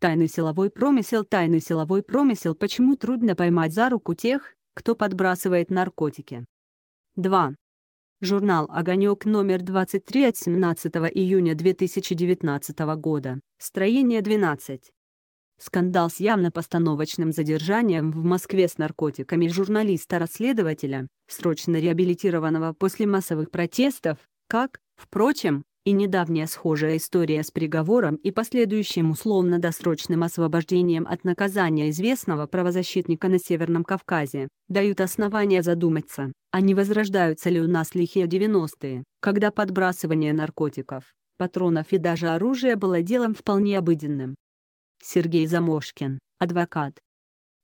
Тайный силовой промысел, тайный силовой промысел, почему трудно поймать за руку тех, кто подбрасывает наркотики. 2. Журнал «Огонек» номер 23 от 17 июня 2019 года, строение 12. Скандал с явно постановочным задержанием в Москве с наркотиками журналиста-расследователя, срочно реабилитированного после массовых протестов, как, впрочем, и недавняя схожая история с приговором и последующим условно-досрочным освобождением от наказания известного правозащитника на Северном Кавказе, дают основания задуматься, а не возрождаются ли у нас лихие 90-е, когда подбрасывание наркотиков, патронов и даже оружия было делом вполне обыденным. Сергей Замошкин, адвокат.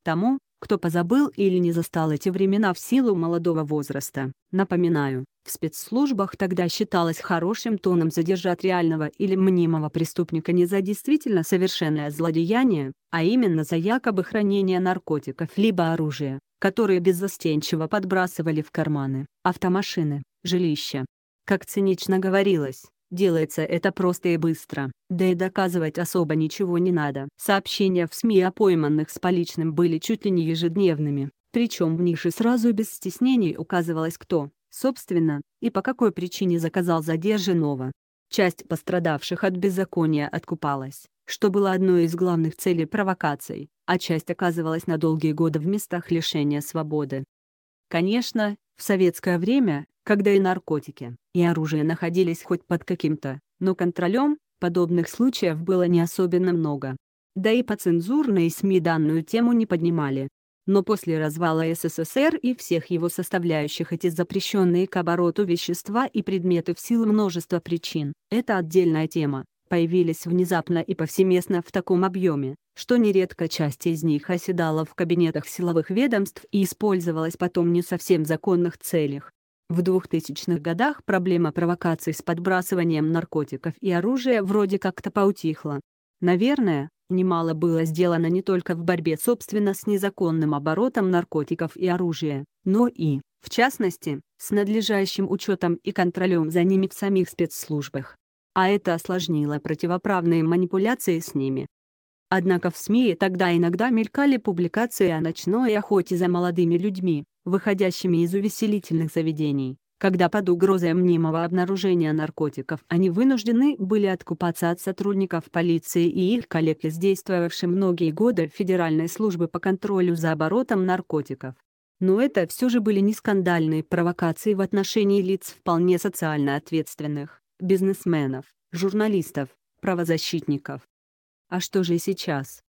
Тому, кто позабыл или не застал эти времена в силу молодого возраста. Напоминаю, в спецслужбах тогда считалось хорошим тоном задержать реального или мнимого преступника не за действительно совершенное злодеяние, а именно за якобы хранение наркотиков либо оружия, которые беззастенчиво подбрасывали в карманы, автомашины, жилища. Как цинично говорилось, Делается это просто и быстро, да и доказывать особо ничего не надо. Сообщения в СМИ о пойманных с поличным были чуть ли не ежедневными, причем в нише сразу и без стеснений указывалось кто, собственно, и по какой причине заказал задержанного. Часть пострадавших от беззакония откупалась, что было одной из главных целей провокаций, а часть оказывалась на долгие годы в местах лишения свободы. Конечно, в советское время когда и наркотики, и оружие находились хоть под каким-то, но контролем, подобных случаев было не особенно много. Да и по цензурной СМИ данную тему не поднимали. Но после развала СССР и всех его составляющих эти запрещенные к обороту вещества и предметы в силу множества причин, это отдельная тема, появились внезапно и повсеместно в таком объеме, что нередко часть из них оседала в кабинетах силовых ведомств и использовалась потом не совсем законных целях. В 2000-х годах проблема провокаций с подбрасыванием наркотиков и оружия вроде как-то поутихла. Наверное, немало было сделано не только в борьбе собственно с незаконным оборотом наркотиков и оружия, но и, в частности, с надлежащим учетом и контролем за ними в самих спецслужбах. А это осложнило противоправные манипуляции с ними. Однако в СМИ тогда иногда мелькали публикации о ночной охоте за молодыми людьми, выходящими из увеселительных заведений, когда под угрозой мнимого обнаружения наркотиков они вынуждены были откупаться от сотрудников полиции и их коллег из действовавшей многие годы Федеральной службы по контролю за оборотом наркотиков. Но это все же были не скандальные провокации в отношении лиц вполне социально ответственных, бизнесменов, журналистов, правозащитников. А что же сейчас?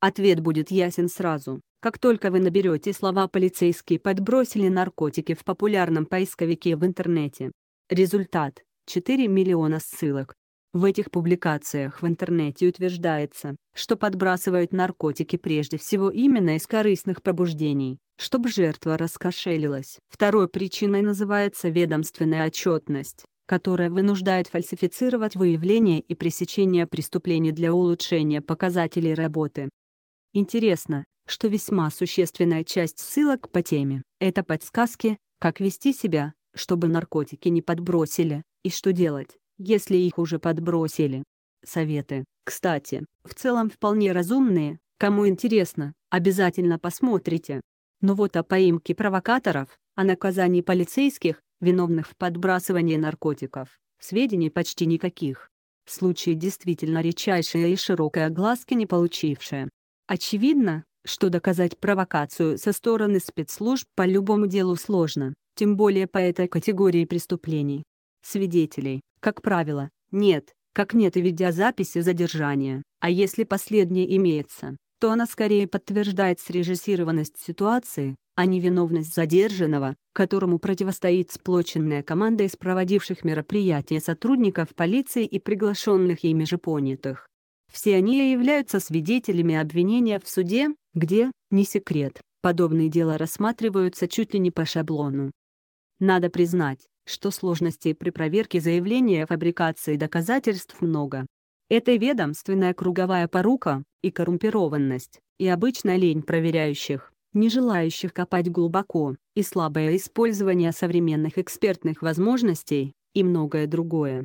Ответ будет ясен сразу. Как только вы наберете слова «полицейские подбросили наркотики» в популярном поисковике в интернете. Результат – 4 миллиона ссылок. В этих публикациях в интернете утверждается, что подбрасывают наркотики прежде всего именно из корыстных побуждений, чтобы жертва раскошелилась. Второй причиной называется ведомственная отчетность которая вынуждает фальсифицировать выявление и пресечение преступлений для улучшения показателей работы. Интересно, что весьма существенная часть ссылок по теме — это подсказки, как вести себя, чтобы наркотики не подбросили, и что делать, если их уже подбросили. Советы, кстати, в целом вполне разумные, кому интересно, обязательно посмотрите. Но вот о поимке провокаторов, о наказании полицейских, виновных в подбрасывании наркотиков, сведений почти никаких. Случаи действительно редчайшие и широкой огласки не получившие. Очевидно, что доказать провокацию со стороны спецслужб по любому делу сложно, тем более по этой категории преступлений. Свидетелей, как правило, нет, как нет и видеозаписи задержания, а если последнее имеется, то она скорее подтверждает срежиссированность ситуации, а не виновность задержанного, которому противостоит сплоченная команда из проводивших мероприятия сотрудников полиции и приглашенных ими же понятых. Все они являются свидетелями обвинения в суде, где, не секрет, подобные дела рассматриваются чуть ли не по шаблону. Надо признать, что сложностей при проверке заявления о фабрикации доказательств много. Это ведомственная круговая порука, и коррумпированность, и обычная лень проверяющих, не желающих копать глубоко, и слабое использование современных экспертных возможностей, и многое другое.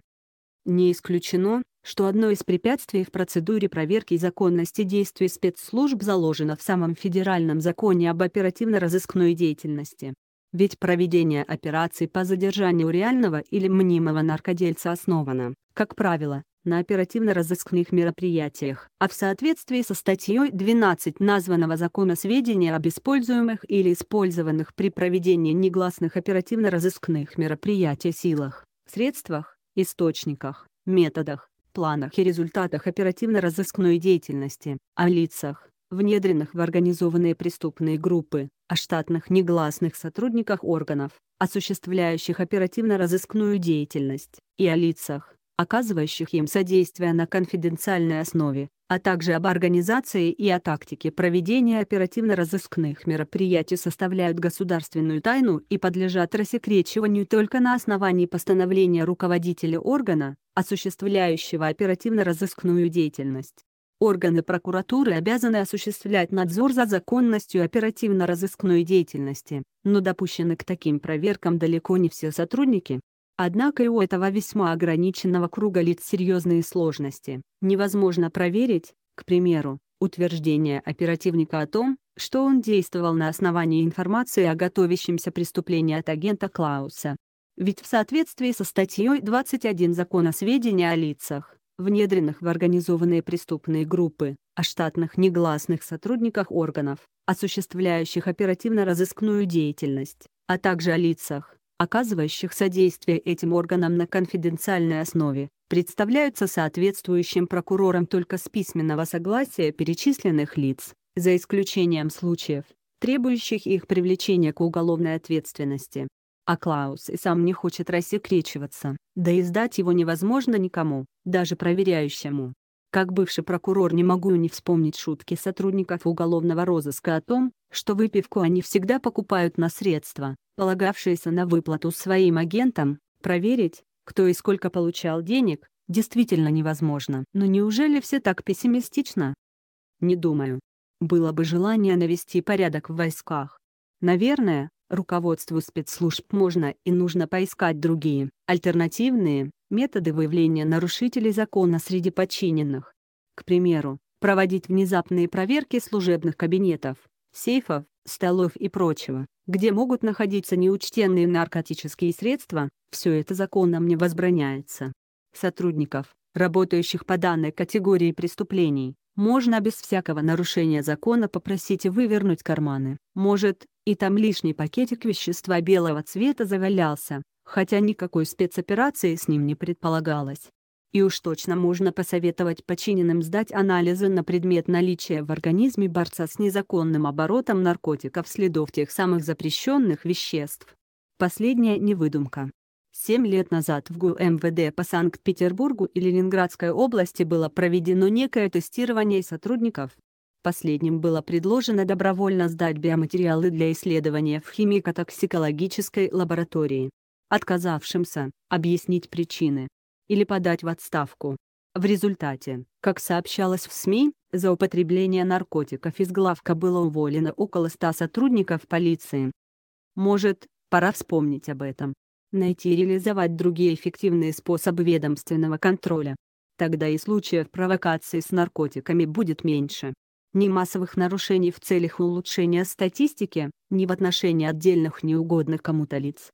Не исключено, что одно из препятствий в процедуре проверки законности действий спецслужб заложено в самом федеральном законе об оперативно-розыскной деятельности. Ведь проведение операций по задержанию реального или мнимого наркодельца основано, как правило, на оперативно-розыскных мероприятиях, а в соответствии со статьей 12 названного закона сведения об используемых или использованных при проведении негласных оперативно-розыскных мероприятий силах, средствах, источниках, методах, планах и результатах оперативно-розыскной деятельности, о лицах, внедренных в организованные преступные группы, о штатных негласных сотрудниках органов, осуществляющих оперативно-розыскную деятельность, и о лицах, оказывающих им содействие на конфиденциальной основе, а также об организации и о тактике проведения оперативно-розыскных мероприятий составляют государственную тайну и подлежат рассекречиванию только на основании постановления руководителя органа, осуществляющего оперативно-розыскную деятельность. Органы прокуратуры обязаны осуществлять надзор за законностью оперативно-розыскной деятельности, но допущены к таким проверкам далеко не все сотрудники, Однако и у этого весьма ограниченного круга лиц серьезные сложности. Невозможно проверить, к примеру, утверждение оперативника о том, что он действовал на основании информации о готовящемся преступлении от агента Клауса. Ведь в соответствии со статьей 21 Закона сведения о лицах, внедренных в организованные преступные группы, о штатных негласных сотрудниках органов, осуществляющих оперативно-розыскную деятельность, а также о лицах, оказывающих содействие этим органам на конфиденциальной основе, представляются соответствующим прокурором только с письменного согласия перечисленных лиц, за исключением случаев, требующих их привлечения к уголовной ответственности. А Клаус и сам не хочет рассекречиваться, да и сдать его невозможно никому, даже проверяющему. Как бывший прокурор не могу не вспомнить шутки сотрудников уголовного розыска о том, что выпивку они всегда покупают на средства, полагавшиеся на выплату своим агентам, проверить, кто и сколько получал денег, действительно невозможно. Но неужели все так пессимистично? Не думаю. Было бы желание навести порядок в войсках. Наверное, руководству спецслужб можно и нужно поискать другие, альтернативные, методы выявления нарушителей закона среди подчиненных. К примеру, проводить внезапные проверки служебных кабинетов, сейфов, столов и прочего, где могут находиться неучтенные наркотические средства, все это законом не возбраняется. Сотрудников, работающих по данной категории преступлений, можно без всякого нарушения закона попросить и вывернуть карманы. Может, и там лишний пакетик вещества белого цвета завалялся, хотя никакой спецоперации с ним не предполагалось. И уж точно можно посоветовать подчиненным сдать анализы на предмет наличия в организме борца с незаконным оборотом наркотиков следов тех самых запрещенных веществ. Последняя невыдумка. Семь лет назад в ГУ МВД по Санкт-Петербургу и Ленинградской области было проведено некое тестирование сотрудников. Последним было предложено добровольно сдать биоматериалы для исследования в химико-токсикологической лаборатории. Отказавшимся объяснить причины, или подать в отставку. В результате, как сообщалось в СМИ, за употребление наркотиков из главка было уволено около 100 сотрудников полиции. Может, пора вспомнить об этом. Найти и реализовать другие эффективные способы ведомственного контроля. Тогда и случаев провокации с наркотиками будет меньше. Ни массовых нарушений в целях улучшения статистики, ни в отношении отдельных неугодных кому-то лиц.